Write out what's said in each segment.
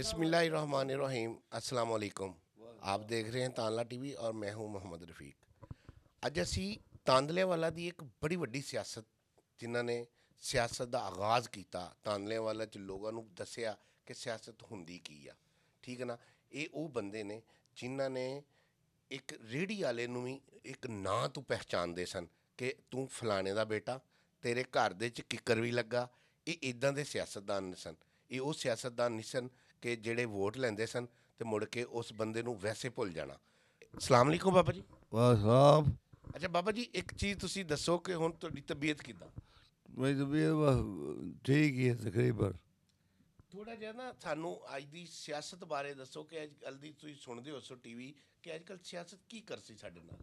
ਅਸਲਾਮੁ ਅਲੈਕੁਮ ਆਪ ਦੇਖ ਰਹੇ ਹੋ ਤਾਨਲਾ ਟੀਵੀ ਔਰ ਮੈਂ ਹੂੰ ਮੁਹੰਮਦ ਰਫੀਕ ਅੱਜ ਅਸੀਂ ਤਾਨਲੇ ਵਾਲਾ ਦੀ ਇੱਕ ਬੜੀ ਵੱਡੀ ਸਿਆਸਤ ਜਿਨ੍ਹਾਂ ਨੇ ਸਿਆਸਤ ਦਾ ਆਗਾਜ਼ ਕੀਤਾ ਤਾਨਲੇ ਵਾਲਾ ਚ ਲੋਕਾਂ ਨੂੰ ਦੱਸਿਆ ਕਿ ਸਿਆਸਤ ਹੁੰਦੀ ਕੀ ਆ ਠੀਕ ਹੈ ਨਾ ਇਹ ਉਹ ਬੰਦੇ ਨੇ ਜਿਨ੍ਹਾਂ ਨੇ ਇੱਕ ਰੇੜੀ ਵਾਲੇ ਨੂੰ ਵੀ ਇੱਕ ਨਾਂ ਤੋਂ ਪਹਿਚਾਣਦੇ ਸਨ ਕਿ ਤੂੰ ਫਲਾਣੇ ਦਾ ਬੇਟਾ ਤੇਰੇ ਘਰ ਦੇ ਚ ਕਿਕਰ ਵੀ ਲੱਗਾ ਇਹ ਇਦਾਂ ਦੇ ਸਿਆਸਤਦਾਨ ਸਨ ਇਹ ਉਹ ਸਿਆਸਤਦਾਨ ਨਹੀਂ ਸਨ ਕਿ ਜਿਹੜੇ ਵੋਟ ਲੈਂਦੇ ਸਨ ਤੇ ਮੁੜ ਕੇ ਉਸ ਬੰਦੇ ਨੂੰ ਵੈਸੇ ਭੁੱਲ ਜਾਣਾ ਅਸਲਾਮ ਅਲੈਕੁਮ ਬਾਬਾ ਜੀ ਵਾਹ ਸਾਹਿਬ ਅੱਛਾ ਬਾਬਾ ਜੀ ਇੱਕ ਚੀਜ਼ ਤੁਸੀਂ ਦੱਸੋ ਕਿ ਹੁਣ ਤੁਹਾਡੀ ਤਬੀਅਤ ਕਿਦਾਂ ਮੇਰੀ ਤਬੀਅਤ ਠੀਕ ਹੀ ਹੈ ਤਕਰੀਬਨ ਥੋੜਾ ਜਿਹਾ ਨਾ ਸਾਨੂੰ ਅੱਜ ਦੀ ਸਿਆਸਤ ਬਾਰੇ ਦੱਸੋ ਕਿ ਅੱਜ ਕੱਲ ਦੀ ਤੁਸੀਂ ਸੁਣਦੇ ਹੋ ਸੋ ਟੀਵੀ ਕਿ ਅੱਜ ਕੱਲ ਸਿਆਸਤ ਕੀ ਕਰਸੀ ਸਾਡੇ ਨਾਲ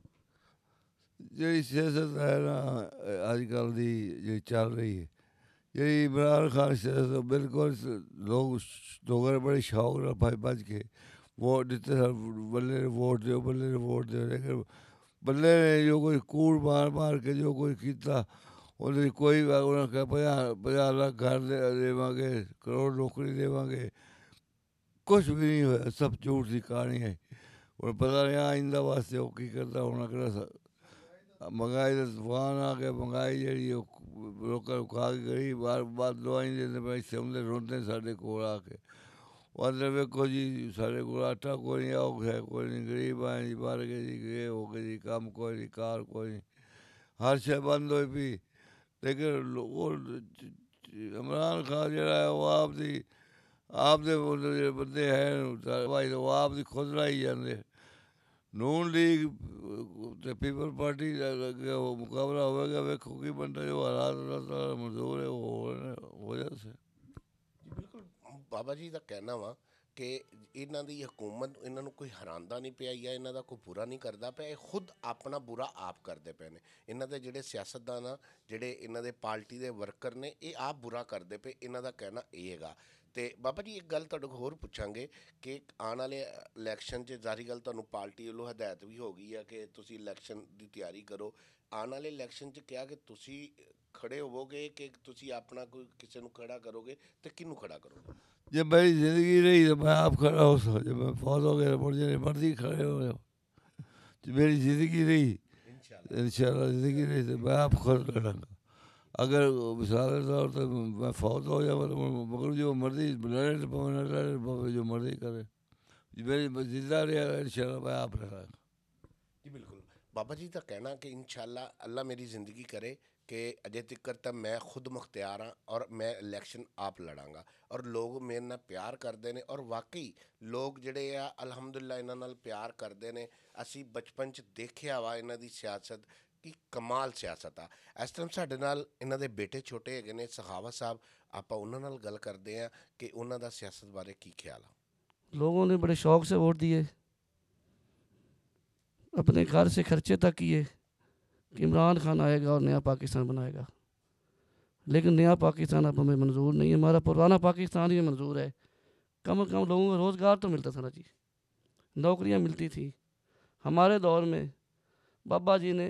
ਜਿਹੜੀ ਸਿਆਸਤ ਹੈ ਨਾ ਅੱਜ ਕੱਲ ਦੀ ਜਿਹੜੀ ਚੱਲ ਰਹੀ ਹੈ यही इमरान खान से बिल्कुल लोग डोगर बड़े शौक रहे भाई बज के वोट देते सर बल्ले ने वोट दो बल्ले ने वोट दो लेकिन बल्ले ने जो कोई कूड़ मार मार के जो कोई किया उन्हें कोई उन्होंने कहा पाँह लाख घर देवे करोड़ नौकरी देवे कुछ भी नहीं हो सब झूठ की कहानी है और पता नहीं आइंदा वास्ते वो की करता होना कहना मंगाई तो तूफान आ गया मंगाई जी ਲੋਕਾਂ ਨੂੰ ਖਾ ਕੇ ਗਰੀਬ ਵਾਰ ਬਾਰ ਦਵਾਈ ਦਿੰਦੇ ਪਏ ਸ਼ਮਲੇ ਰੋਂਦੇ ਸਾਡੇ ਕੋਲ ਆ ਕੇ ਉਹਦੇ ਵੇਖੋ ਜੀ ਸਾਡੇ ਕੋਲ ਆਟਾ ਕੋਈ ਨਹੀਂ ਆਉ ਹੈ ਕੋਈ ਨਹੀਂ ਗਰੀਬ ਆਏ ਜੀ ਬਾਹਰ ਗਏ ਜੀ ਗਏ ਹੋ ਗਏ ਜੀ ਕੰਮ ਕੋਈ ਨਹੀਂ ਕਾਰ ਕੋਈ नहीं हर शे बंद हुई पी लेकिन वो इमरान खान जरा है वो आप दी आप दे बंदे हैं भाई तो वो आप दी खुद लाई जाते ਨੂਨ ਲੀਗ ਤੇ ਪੀਪਲ ਪਾਰਟੀ ਦਾ ਉਹ ਮੁਕਾਬਲਾ ਹੋਵੇਗਾ ਵੇਖੋ ਕੀ ਬੰਦਾ ਜੋ ਹਾਲਾਤ ਦਾ ਮਜ਼ਦੂਰ ਹੈ ਉਹ ਹੋ ਜਾਸੇ ਬਿਲਕੁਲ ਬਾਬਾ ਜੀ ਦਾ ਕਹਿਣਾ ਵਾ ਕਿ ਇਹਨਾਂ ਦੀ ਹਕੂਮਤ ਇਹਨਾਂ ਨੂੰ ਕੋਈ ਹਰਾਂਦਾ ਨਹੀਂ ਪਿਆ ਜਾਂ ਇਹਨਾਂ ਦਾ ਕੋਈ ਬੁਰਾ ਨਹੀਂ ਕਰਦਾ ਪਿਆ ਇਹ ਖੁਦ ਆਪਣਾ ਬੁਰਾ ਆਪ ਕਰਦੇ ਪਏ ਨੇ ਇਹਨਾਂ ਦੇ ਜਿਹੜੇ ਸਿਆਸਤਦਾਨ ਆ ਜਿਹੜੇ ਇਹਨਾਂ ਦੇ ਪਾਰਟੀ ਦੇ ਵਰਕਰ ਨੇ ਇਹ ਆਪ ਬੁਰਾ ਕਰਦੇ ਪਏ ਇਹਨਾਂ ਦਾ ਕਹਿਣਾ ਇਹ ਹੈਗਾ ਤੇ ਬਾਬਾ ਜੀ ਇੱਕ ਗੱਲ ਤੁਹਾਡੇ ਕੋਲ ਹੋਰ ਪੁੱਛਾਂਗੇ ਕਿ ਆਉਣ ਵਾਲੇ ਇਲੈਕਸ਼ਨ 'ਚ ਜ਼ਾਰੀ ਗੱਲ ਤੁਹਾਨੂੰ ਪਾਰਟੀ ਵੱਲੋਂ ਹਦਾਇਤ ਵੀ ਹੋ ਗਈ ਆ ਕਿ ਤੁਸੀਂ ਇਲੈਕਸ਼ਨ ਦੀ ਤਿਆਰੀ ਕਰੋ ਆਉਣ ਵਾਲੇ ਇਲੈਕਸ਼ਨ 'ਚ ਕਿਹਾ ਕਿ ਤੁਸੀਂ ਖੜੇ ਹੋਵੋਗੇ ਕਿ ਤੁਸੀਂ ਆਪਣਾ ਕੋਈ ਕਿਸੇ ਨੂੰ ਖੜਾ ਕਰੋਗੇ ਤੇ ਕਿਹਨੂੰ ਖੜਾ ਕਰੋਗੇ जब मेरी ज़िंदगी रही तो मैं आप खड़ा हो सो जब मैं फौज हो गया तो मुझे जाने मर्जी खड़े हो गए तो मेरी ज़िंदगी रही इन ज़िंदगी रही तो मैं आप खुद लड़ा अगर मिसाल तौर पर मैं फौज हो जाऊँ तो मगर जो मर्जी लड़े तो न लड़े तो पावे जो मर्जी करे मेरी जिंदा रहेगा इन मैं आप लड़ा जी बिल्कुल बाबा जी का कहना कि इन अल्लाह मेरी ज़िंदगी करे ਕਿ ਅਜੇ ਤੱਕ ਤਾਂ ਮੈਂ ਖੁਦ ਮੁਖਤਿਆਰ ਹਾਂ ਔਰ ਮੈਂ ਇਲੈਕਸ਼ਨ ਆਪ ਲੜਾਂਗਾ ਔਰ ਲੋਕ ਮੇਰੇ ਨਾਲ ਪਿਆਰ ਕਰਦੇ ਨੇ ਔਰ ਵਾਕਈ ਲੋਕ ਜਿਹੜੇ ਆ ਅਲਹਮਦੁਲਿਲਾ ਇਹਨਾਂ ਨਾਲ ਪਿਆਰ ਕਰਦੇ ਨੇ ਅਸੀਂ ਬਚਪਨ 'ਚ ਦੇਖਿਆ ਵਾ ਇਹਨਾਂ ਦੀ ਸਿਆਸਤ ਕਿ ਕਮਾਲ ਸਿਆਸਤ ਆ ਇਸ ਤਰ੍ਹਾਂ ਸਾਡੇ ਨਾਲ ਇਹਨਾਂ ਦੇ ਬੇਟੇ ਛੋਟੇ ਹੈਗੇ ਨੇ ਸਖਾਵਾ ਸਾਹਿਬ ਆਪਾਂ ਉਹਨਾਂ ਨਾਲ ਗੱਲ ਕਰਦੇ ਆ ਕਿ ਉਹਨਾਂ ਦਾ ਸਿਆਸਤ ਬਾਰੇ ਕੀ ਖਿਆਲ ਆ लोगों ਨੇ ਬੜੇ ਸ਼ੌਕ ਸੇ ਵੋਟ दिए ਆਪਣੇ ਘਰ से ਖਰਚੇ ਤੱਕ किए कि इमरान खान आएगा और नया पाकिस्तान बनाएगा लेकिन नया पाकिस्तान अब हमें मंजूर नहीं है हमारा पुराना पाकिस्तान ही मंजूर है कम अज़ कम लोगों को रोज़गार तो मिलता था ना जी नौकरियाँ मिलती थी हमारे दौर में बाबा जी ने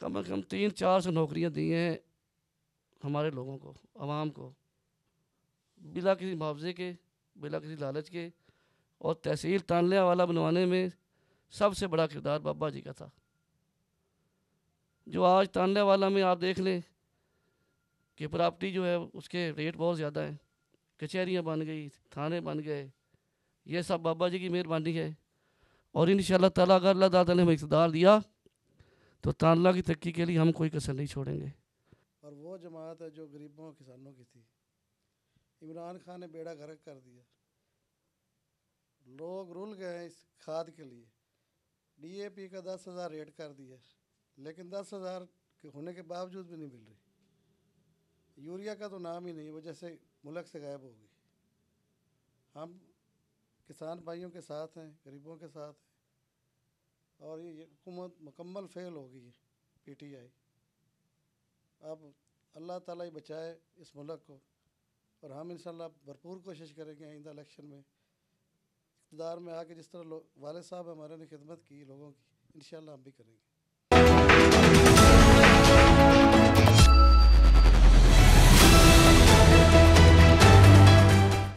कम अज़ कम तीन चार सौ नौकरियाँ दी हैं हमारे लोगों को आवाम को बिना किसी मुआवजे के बिना किसी लालच के और तहसील तानलिया वाला बनवाने में सबसे बड़ा किरदार बाबा जी का था जो आज तानने वाला में आप देख लें कि प्रॉपर्टी जो है उसके रेट बहुत ज़्यादा हैं कचहरियाँ बन गई थाने बन गए ये सब बाबा जी की मेहरबानी है और इन तला अगर अल्लाह दादा ने हमें इकतदार दिया तो तानला की तरक्की के लिए हम कोई कसर नहीं छोड़ेंगे और वो जमात है जो गरीबों और किसानों की थी इमरान खान ने बेड़ा गर्क कर दिया लोग रुल गए इस खाद के लिए डीएपी का दस हज़ार रेट कर दिया लेकिन दस हज़ार के होने के बावजूद भी नहीं मिल रही यूरिया का तो नाम ही नहीं वो जैसे मुलक से गायब होगी हम किसान भाइयों के साथ हैं गरीबों के साथ हैं और ये हुकूमत मुकम्मल फेल हो गई है पी टी आई अब अल्लाह ताला ही बचाए इस मुलक को और हम इनशाला भरपूर कोशिश करेंगे आइंदा इलेक्शन में इकतदार में आके जिस तरह वाले साहब हमारे ने खिदमत की लोगों की इन हम भी करेंगे